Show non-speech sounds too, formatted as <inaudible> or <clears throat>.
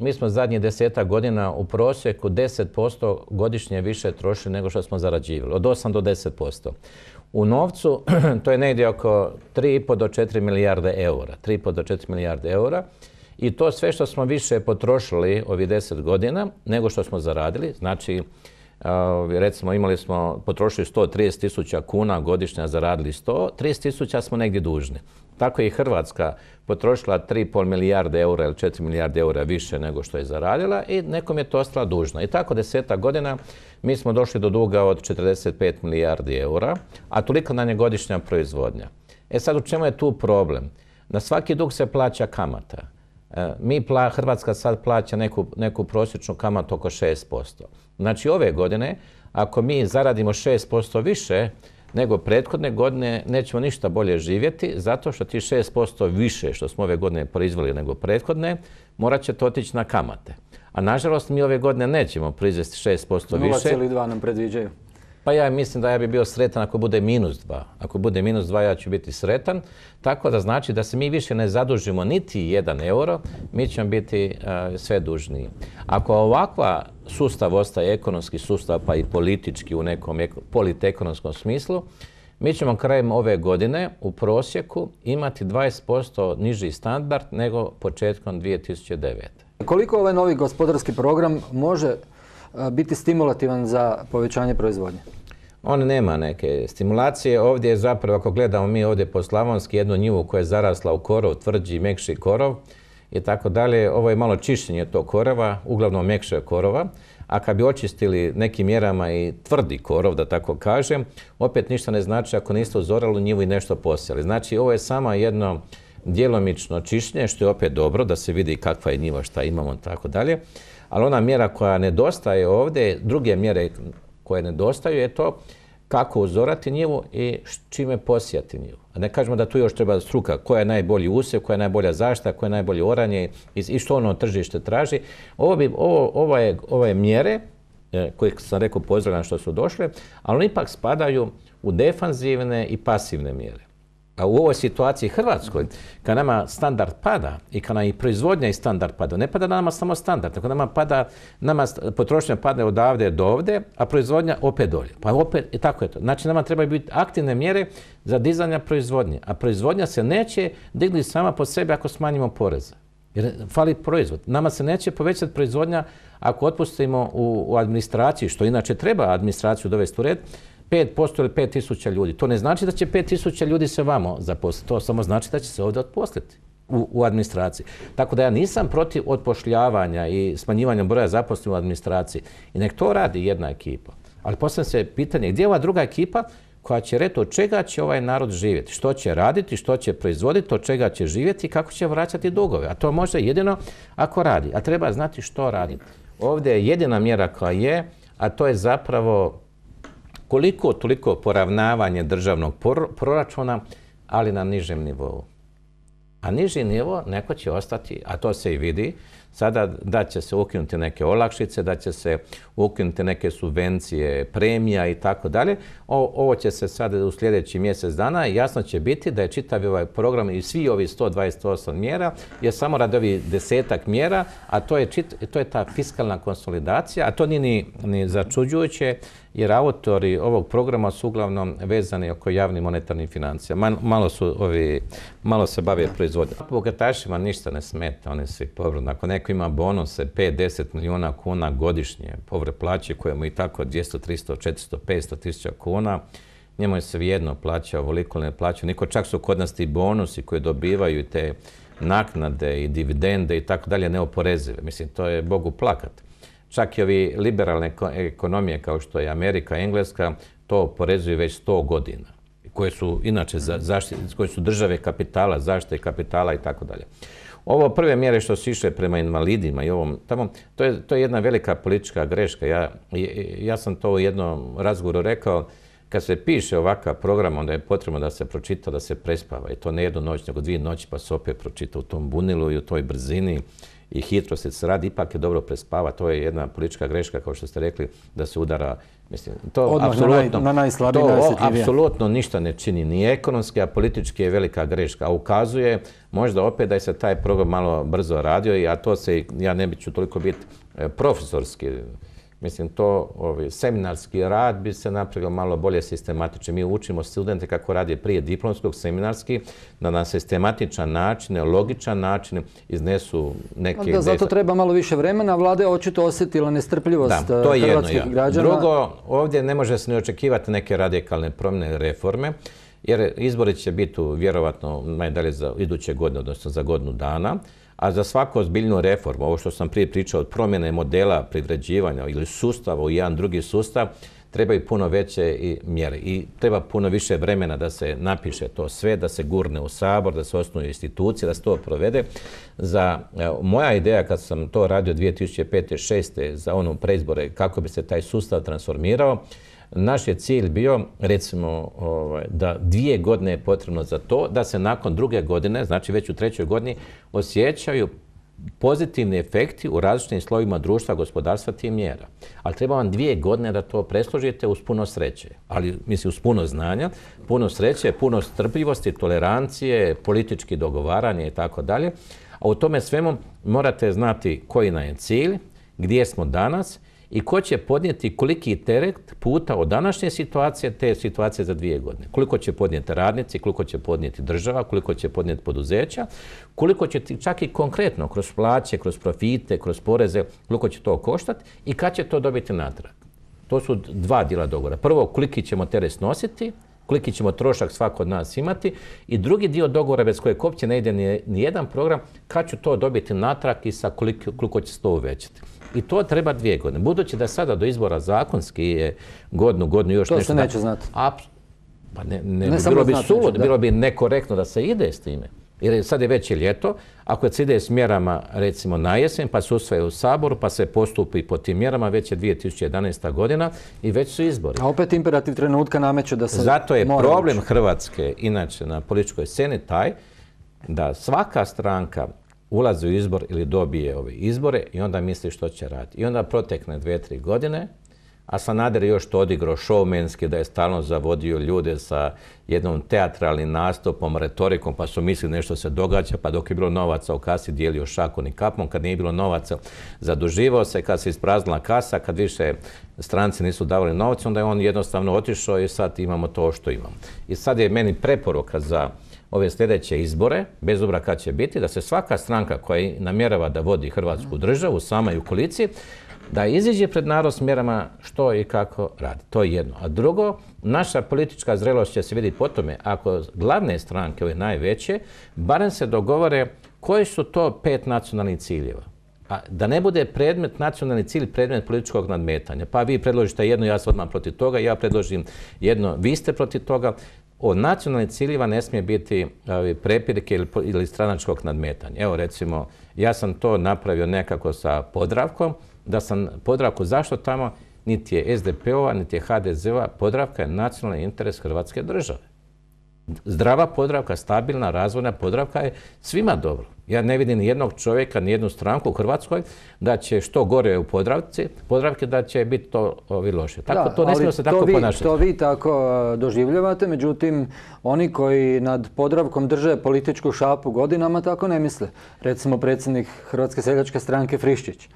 Mi smo zadnjih deseta godina u prosjeku 10% godišnje više trošili nego što smo zarađivali, od 8 do 10%. U novcu <clears throat> to je negdje oko 3,5 do 4 milijarde eura. 3,5 do 4 milijarde eura. I to sve što smo više potrošili ovih 10 godina nego što smo zaradili, znači recimo imali smo, potrošili 130 tisuća kuna godišnja zaradili sto, 30 tisuća smo negdje dužni. Tako je i Hrvatska potrošila 3,5 milijarde eura ili 4 milijarde eura više nego što je zaradila i nekom je to ostala dužna. I tako deseta godina mi smo došli do duga od 45 milijardi eura, a toliko nam je godišnja proizvodnja. E sad u čemu je tu problem? Na svaki dug se plaća kamata. E, mi, Hrvatska sad plaća neku, prosječnu kamatu oko 6%. Znači ove godine, ako mi zaradimo 6% više nego prethodne godine, nećemo ništa bolje živjeti, zato što ti 6% više što smo ove godine proizveli nego prethodne, morat će to otići na kamate. A nažalost, mi ove godine nećemo proizvesti 6% više. 0,2 nam predviđaju. Pa ja mislim da ja bi bio sretan ako bude minus dva. Ako bude minus dva, ja ću biti sretan. Tako da znači da se mi više ne zadužimo niti jedan euro, mi ćemo biti e, sve dužniji. Ako ovakva sustav ostaje ekonomski sustav, pa i politički u nekom eko, politekonomskom smislu, mi ćemo krajem ove godine u prosjeku imati 20% niži standard nego početkom 2009. Koliko ovaj novi gospodarski program može biti stimulativan za povećanje proizvodnje? On nema neke stimulacije. Ovdje je zapravo, ako gledamo mi ovdje po Slavonski, jednu njivu koja je zarasla u korov, tvrđi, mekši korov i tako dalje. Ovo je malo čišćenje tog korova, uglavnom mekše korova. A kad bi očistili nekim mjerama i tvrdi korov, da tako kažem, opet ništa ne znači ako niste uzorali njivu i nešto posjeli. Znači, ovo je samo jedno djelomično čišćenje, što je opet dobro, da se vidi kakva je njiva, šta imamo i tako dalje. Ali ona mjera koja nedostaje ovdje, druge mjere koje nedostaju je to kako uzorati njivu i čime posijati njivu. A ne kažemo da tu još treba struka, koja je najbolji usjev, koja je najbolja zaštita, koja je najbolje oranje i što ono tržište traži. Ovo bi, ovo, ove mjere e, koje sam rekao pozdravljam što su došle, ali ipak spadaju u defanzivne i pasivne mjere. A u ovoj situaciji Hrvatskoj, kad nama standard pada i kad nam i proizvodnja i standard pada, ne pada nama samo standard, tako nama pada, nama potrošnja padne odavde do ovde, a proizvodnja opet dolje. Pa opet, tako je to. Znači nama trebaju biti aktivne mjere za dizanje proizvodnje, a proizvodnja se neće dignuti sama po sebi ako smanjimo poreze. Jer fali proizvod. Nama se neće povećati proizvodnja ako otpustimo u, u administraciji, što inače treba administraciju dovesti u red, 5% ili 5000 ljudi. To ne znači da će 5000 ljudi se vamo zaposliti. To samo znači da će se ovdje otposliti u, administraciji. Tako da ja nisam protiv otpošljavanja i smanjivanja broja zaposlenih u administraciji. I nek to radi jedna ekipa. Ali postavljam se pitanje gdje je ova druga ekipa koja će reći od čega će ovaj narod živjeti, što će raditi, što će proizvoditi, od čega će živjeti i kako će vraćati dugove. A to može jedino ako radi. A treba znati što radi. Ovdje je jedina mjera koja je, a to je zapravo koliko toliko poravnavanje državnog proračuna, ali na nižem nivou. A niži nivo neko će ostati, a to se i vidi, Sada da će se ukinuti neke olakšice, da će se ukinuti neke subvencije, premija i tako dalje. Ovo će se sad u sljedeći mjesec dana i jasno će biti da je čitav ovaj program i svi ovi 128 mjera je samo radi ovih desetak mjera, a to je, to je ta fiskalna konsolidacija, a to nije ni, ni začuđujuće jer autori ovog programa su uglavnom vezani oko javnih monetarnih financija. Malo, su ovi, malo se bave proizvodnjom. Bogatašima ništa ne smeta, oni se povrdu nakon neko ima bonuse 5-10 milijuna kuna godišnje, povre plaće koje mu i tako 200, 300, 400, 500 tisuća kuna, njemu je jedno plaća, ovoliko ne plaća. Niko čak su kod nas ti bonusi koji dobivaju te naknade i dividende i tako dalje neoporezive. Mislim, to je Bogu plakat. Čak i ovi liberalne ekonomije kao što je Amerika, Engleska, to oporezuju već 100 godina. Koje su, inače, zaštite, koje su države kapitala, zaštite kapitala i tako dalje. Ovo prve mjere što su išle prema invalidima i ovom tamo, to je, to je jedna velika politička greška. Ja, sam to u jednom razgovoru rekao, kad se piše ovakav program, onda je potrebno da se pročita, da se prespava. I to ne jednu noć, nego dvije noći, pa se opet pročita u tom bunilu i u toj brzini i hitro se radi. Ipak je dobro prespava. To je jedna politička greška, kao što ste rekli, da se udara Mislim, to apsolutno, na, to apsolutno ništa ne čini, ni ekonomski, a politički je velika greška. A ukazuje možda opet da je se taj program malo brzo radio, a to se, ja ne bi ću toliko biti e, profesorski, Mislim, to seminarski rad bi se napravio malo bolje sistematično. Mi učimo studente kako radi prije diplomskog, seminarski, da na sistematičan način, logičan način iznesu neke... zato treba malo više vremena. Vlada je očito osjetila nestrpljivost to eh, hrvatskih građana. Drugo, ovdje ne može se ne očekivati neke radikalne promjene reforme, jer izbori će biti vjerovatno najdalje za iduće godine, odnosno za godinu dana. A za svaku ozbiljnu reformu, ovo što sam prije pričao, od promjene modela privređivanja ili sustava u jedan drugi sustav, trebaju puno veće mjere i treba puno više vremena da se napiše to sve, da se gurne u sabor, da se osnuju institucije, da se to provede. Za, e, moja ideja kad sam to radio 2005. 2006. za ono preizbore kako bi se taj sustav transformirao, naš je cilj bio, recimo, ovaj, da dvije godine je potrebno za to, da se nakon druge godine, znači već u trećoj godini, osjećaju pozitivni efekti u različitim slovima društva, gospodarstva, tih mjera. Ali treba vam dvije godine da to presložite uz puno sreće. Ali, mislim, uz puno znanja, puno sreće, puno strpljivosti, tolerancije, politički dogovaranje i tako dalje. A u tome svemu morate znati koji nam je cilj, gdje smo danas i ko će podnijeti koliki teret puta od današnje situacije te situacije za dvije godine. Koliko će podnijeti radnici, koliko će podnijeti država, koliko će podnijeti poduzeća, koliko će čak i konkretno kroz plaće, kroz profite, kroz poreze, koliko će to koštati i kad će to dobiti natrag. To su dva dijela dogora. Prvo, koliki ćemo teret nositi, koliki ćemo trošak svako od nas imati i drugi dio dogovora bez koje uopće ne ide ni jedan program, kad ću to dobiti natrag i sa koliko, će se to uvećati. I to treba dvije godine. Budući da sada do izbora zakonski je godinu, godinu još nešto... To se neće znati. Pa ne, bilo bi bilo bi nekorektno da se ide s time. Jer sad je već i ljeto, ako se ide s mjerama recimo na jesen, pa se usvaje u Saboru, pa se postupi po tim mjerama, već je 2011. godina i već su izbori. A opet imperativ trenutka nameće da se Zato je problem Hrvatske, inače na političkoj sceni, taj da svaka stranka ulazi u izbor ili dobije ove izbore i onda misli što će raditi. I onda protekne dvije, tri godine a Sanader još to odigrao šovmenski, da je stalno zavodio ljude sa jednom teatralnim nastupom, retorikom, pa su mislili nešto se događa, pa dok je bilo novaca u kasi dijelio šakom i kapom, kad nije bilo novaca zaduživao se, kad se ispraznila kasa, kad više stranci nisu davali novce, onda je on jednostavno otišao i sad imamo to što imamo. I sad je meni preporuka za ove sljedeće izbore, bez obra kad će biti, da se svaka stranka koja namjerava da vodi Hrvatsku državu, sama i u koaliciji, da iziđe pred narod s mjerama što i kako radi. To je jedno. A drugo, naša politička zrelost će se vidjeti po tome, ako glavne stranke, ove najveće, barem se dogovore koji su to pet nacionalnih ciljeva. A da ne bude predmet, nacionalni cilj, predmet političkog nadmetanja. Pa vi predložite jedno, ja sam odmah protiv toga, ja predložim jedno, vi ste protiv toga. O nacionalnih ciljeva ne smije biti prepirke ili stranačkog nadmetanja. Evo recimo, ja sam to napravio nekako sa Podravkom, da sam Podravku, zašto tamo? Niti je SDP-ova, niti je HDZ-ova, Podravka je nacionalni interes Hrvatske države. Zdrava Podravka, stabilna, razvojna Podravka je svima dobro. Ja ne vidim nijednog čovjeka, jednu stranku u Hrvatskoj da će što gore u Podravci, Podravke da će biti to ovi loše. Tako, to ne smije se tako vi, ponašati. To vi tako doživljavate, međutim, oni koji nad Podravkom drže političku šapu godinama tako ne misle. Recimo predsjednik Hrvatske seljačke stranke Friščić.